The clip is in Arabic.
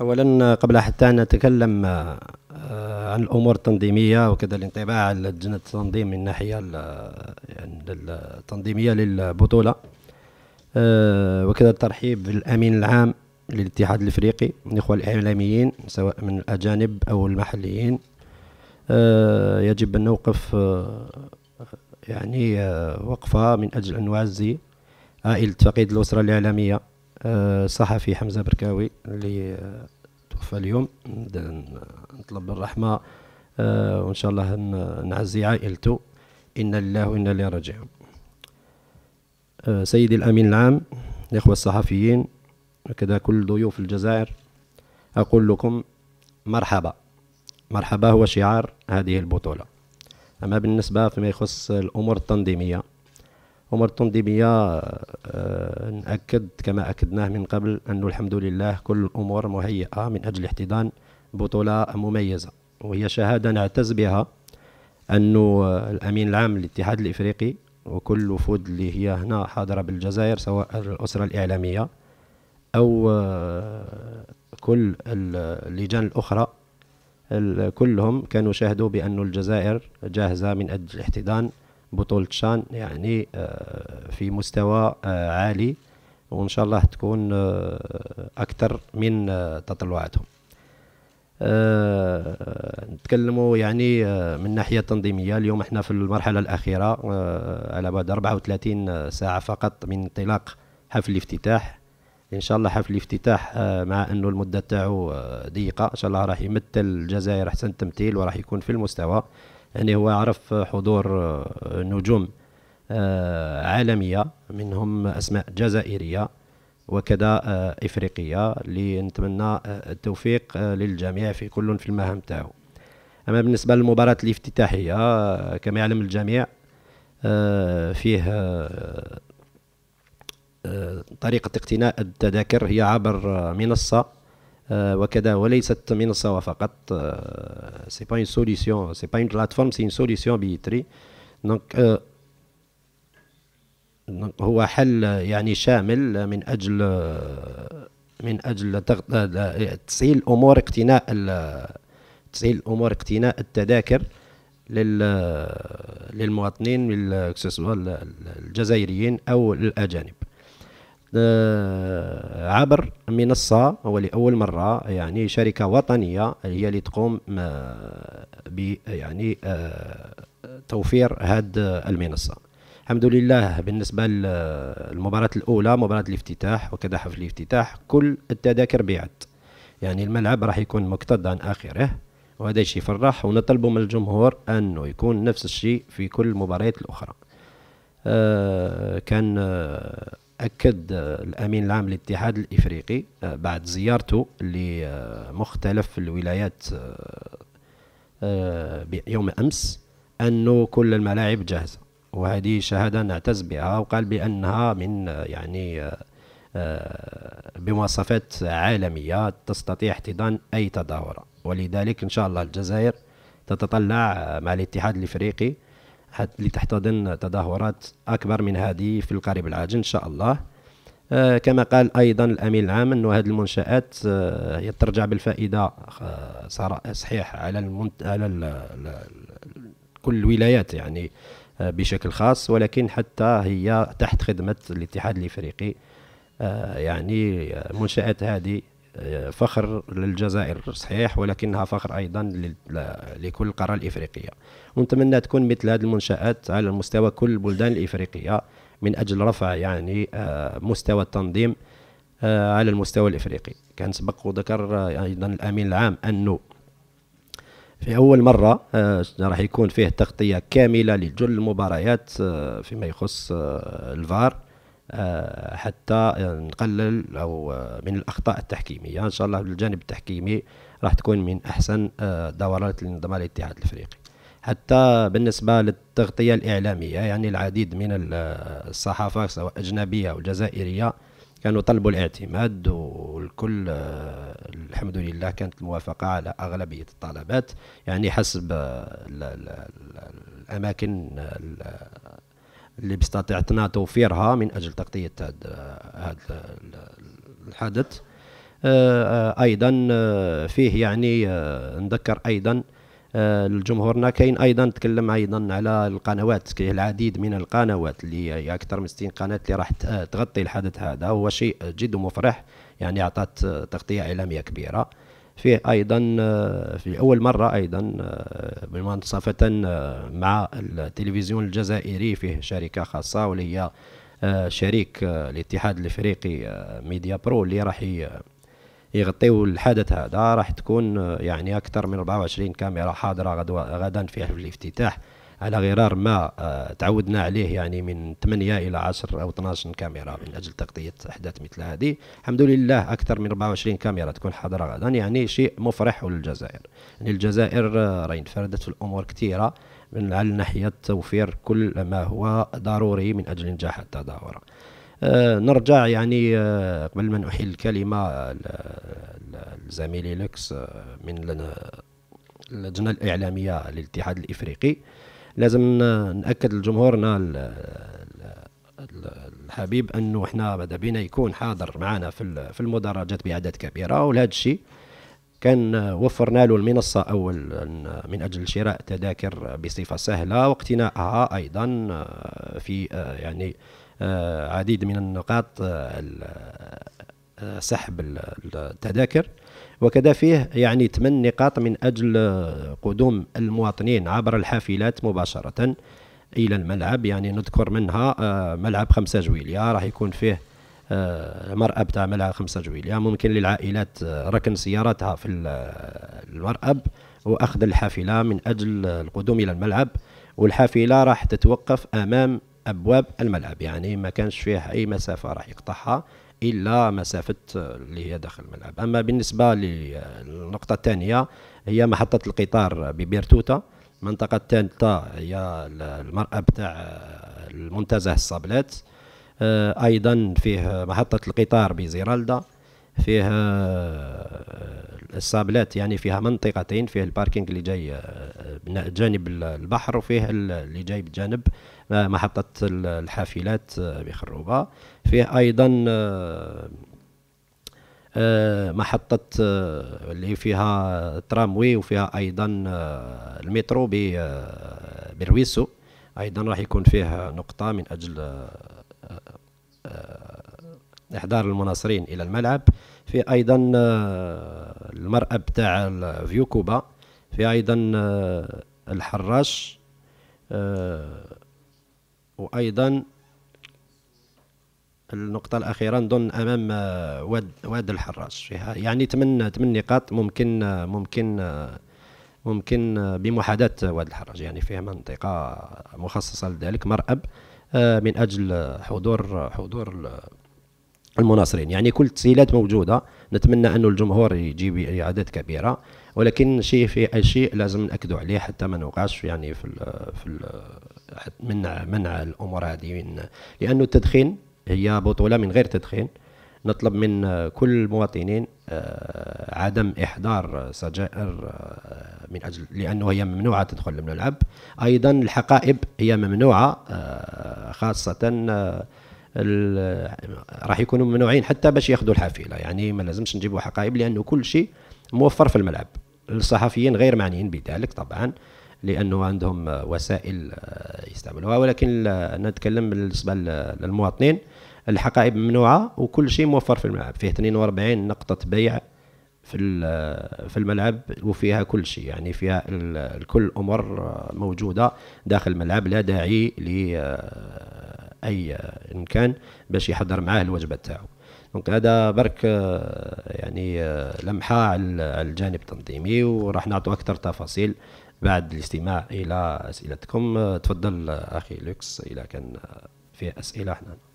اولا قبل حتى نتكلم آه، آه، عن الامور التنظيميه وكذا الانطباع على لجنه التنظيم من الناحيه يعني التنظيميه للبطوله آه، وكذا الترحيب بالامين العام للاتحاد الافريقي الاخوه الاعلاميين سواء من الاجانب او المحليين يجب ان نوقف يعني وقفه من اجل ان نعزي عائله فقيد الاسره الاعلاميه الصحفي آه، حمزه بركاوي اللي توفى اليوم نطلب الرحمه آه، وان شاء الله نعزي عائلته انا لله وانا اليه راجعون آه، سيدي الامين العام الاخوه الصحفيين وكذا كل ضيوف الجزائر اقول لكم مرحبا مرحبا هو شعار هذه البطوله اما بالنسبه فيما يخص الامور التنظيميه عمر التنظيمية آه، نأكد كما أكدناه من قبل أنه الحمد لله كل الأمور مهيئة من أجل احتضان بطولة مميزة وهي شهادة نعتز بها أن الأمين العام للاتحاد الإفريقي وكل وفود اللي هي هنا حاضرة بالجزائر سواء الأسرة الإعلامية أو آه، كل اللجان الأخرى كلهم كانوا شاهدوا بأن الجزائر جاهزة من أجل احتضان بطولة شان يعني آه، في مستوى آه، عالي وإن شاء الله تكون آه، أكثر من تطلعاتهم أه نتكلموا يعني من ناحية تنظيمية اليوم احنا في المرحلة الأخيرة على بعد 34 ساعة فقط من انطلاق حفل الافتتاح إن شاء الله حفل الافتتاح مع أنه المدة تاعو ضيقة إن شاء الله راح يمثل الجزائر أحسن تمثيل وراح يكون في المستوى يعني هو عرف حضور آه، نجوم آه، عالميه منهم اسماء جزائريه وكذا آه، افريقيه اللي نتمنى التوفيق للجميع في كل في المهام تاعو اما بالنسبه للمباراه الافتتاحيه كما يعلم الجميع فيه طريقه اقتناء التذاكر هي عبر منصه Euh, وكذا وليست منصه فقط سي با اون سوليسيون سي با اون بلاتفورم سي اون سوليسيون بيتري دونك euh، هو حل يعني شامل من اجل من اجل تسهيل امور اقتناء تسهيل امور اقتناء التذاكر للمواطنين الجزائريين او الاجانب آه، عبر منصة هو لأول مرة يعني شركة وطنية هي اللي تقوم آه، ب يعني آه، توفير هذه المنصة الحمد لله بالنسبة للمباراة الأولى مباراة الافتتاح وكذا حفل الافتتاح كل التذاكر بيعت يعني الملعب راح يكون مكتظ عن آخره وهذا الشيء يفرح ونطلب من الجمهور أنه يكون نفس الشيء في كل المباريات الأخرى كان أكد آه، الأمين العام للاتحاد الإفريقي آه، بعد زيارته لمختلف الولايات آه، يوم أمس أنه كل الملاعب جاهزة وهذه شهادة نعتز بها وقال بأنها من يعني بمواصفات عالمية تستطيع احتضان أي تظاهرة ولذلك إن شاء الله الجزائر تتطلع مع الاتحاد الإفريقي حتى لتحتضن تظاهرات أكبر من هذه في القريب العاجل إن شاء الله آه، كما قال أيضا الأمين العام أن هذه المنشآت آه، ترجع بالفائدة آه، صحيح على المنت... على ال... كل الولايات يعني بشكل خاص ولكن حتى هي تحت خدمة الاتحاد الإفريقي يعني منشآت هذه فخر للجزائر صحيح ولكنها فخر ايضا لكل القاره الافريقيه ونتمنى تكون مثل هذه المنشات على مستوى كل البلدان الافريقيه من اجل رفع يعني آه، مستوى التنظيم آه، على المستوى الافريقي كان سبق وذكر آه، ايضا الامين العام انه في اول مره راح يكون فيه تغطيه كامله لجل المباريات فيما يخص الفار آه، حتى نقلل او آه، من الاخطاء التحكيميه ان شاء الله الجانب التحكيمي راح تكون من احسن آه، دورات لنظام الاتحاد الافريقي حتى بالنسبه للتغطيه الاعلاميه يعني العديد من الصحافه سواء اجنبيه او جزائريه كانوا طلبوا الاعتماد والكل الحمد لله كانت الموافقة على أغلبية الطلبات يعني حسب الأماكن اللي باستطاعتنا توفيرها من اجل تغطيه هذا الحدث آه، آه، ايضا آه، فيه يعني نذكر ايضا لجمهورنا كاين ايضا نتكلم ايضا على القنوات كاين العديد من القنوات اللي هي اكثر من 60 قناه اللي راح تغطي الحدث هذا هو شيء جد مفرح يعني اعطت تغطيه اعلاميه كبيره فيه ايضا آه، في اول مره ايضا بمنصفه آه، آه، مع التلفزيون الجزائري فيه شركه خاصه واللي هي شريك الاتحاد الافريقي ميديا برو اللي راح يغطيو الحدث هذا راح تكون يعني اكثر من 24 كاميرا حاضره غدا في الافتتاح على غرار ما آه، تعودنا عليه يعني من 8 الى 10 او 12 كاميرا من اجل تغطيه احداث مثل هذه الحمد لله اكثر من 24 كاميرا تكون حاضره غدا يعني شيء مفرح للجزائر يعني الجزائر راهي انفردت في الامور كثيره من على ناحيه توفير كل ما هو ضروري من اجل نجاح التظاهره أه نرجع يعني أه قبل ما نحيل الكلمه آه، لزميلي لكس آه، من اللجنه الاعلاميه للاتحاد الافريقي لازم ناكد لجمهورنا الحبيب انه احنا بعد بينا يكون حاضر معنا في في المدرجات باعداد كبيره ولهذا الشيء كان وفرنا له المنصه اولا من اجل شراء تذاكر بصفه سهله واقتناءها ايضا آه، في آه، يعني آه، عديد من النقاط سحب التذاكر وكذا فيه يعني ثمان نقاط من أجل قدوم المواطنين عبر الحافلات مباشرة إلى الملعب يعني نذكر منها آه، ملعب خمسة جويليا راح يكون فيه آه، مرأب تاع ملعب خمسة جويليا ممكن للعائلات آه، ركن سياراتها في المرأب وأخذ الحافلة من أجل القدوم إلى الملعب والحافلة راح تتوقف أمام أبواب الملعب يعني ما كانش فيه أي مسافة راح يقطعها الا مسافه آه، اللي هي داخل الملعب اما بالنسبه للنقطه الثانيه هي محطه القطار ببيرتوتا المنطقه الثالثه هي المرأب تاع آه، المنتزه الصابلات آه، ايضا فيه محطه القطار بزيرالدا فيه الصابلات يعني فيها منطقتين فيه الباركينج اللي جاي بجانب البحر وفيه اللي جاي بجانب محطة الحافلات آه، بخروبة فيه أيضا آه، آه، محطة اللي فيها تراموي وفيها أيضا المترو برويسو أيضا راح يكون فيه نقطة من أجل إحضار المناصرين إلى الملعب في أيضا المرأب تاع فيو كوبا في أيضا الحراش وايضا النقطة الأخيرة نظن أمام واد واد الحراج فيها يعني ثمان ثمان نقاط ممكن ممكن ممكن بمحاداة واد الحراج يعني فيها منطقة مخصصة لذلك مرأب من أجل حضور حضور المناصرين يعني كل التسهيلات موجودة نتمنى أن الجمهور يجي باعداد كبيرة ولكن شيء في شيء لازم نأكدوا عليه حتى ما نوقعش يعني في الـ في الـ منع منع الامور هذه من لانه التدخين هي بطوله من غير تدخين نطلب من آه، كل المواطنين آه، عدم احضار سجائر آه، من اجل لانه هي ممنوعه تدخل الملعب ايضا الحقائب هي ممنوعه خاصه راح يكونوا ممنوعين حتى باش ياخذوا الحافله يعني ما لازمش نجيبوا حقائب لانه كل شيء موفر في الملعب الصحفيين غير معنيين بذلك طبعا لانه عندهم وسائل آه، يستعملوها ولكن نتكلم بالنسبه للمواطنين الحقائب ممنوعه وكل شيء موفر في الملعب فيه 42 نقطه بيع في آه، في الملعب وفيها كل شيء يعني فيها كل الامور آه، موجوده داخل الملعب لا داعي لاي كان باش يحضر معاه الوجبه تاعو دونك هذا برك يعني لمحه على الجانب التنظيمي وراح نعطوا اكثر تفاصيل بعد الاستماع الى اسئلتكم تفضل اخي لوكس اذا كان فيه اسئله احنا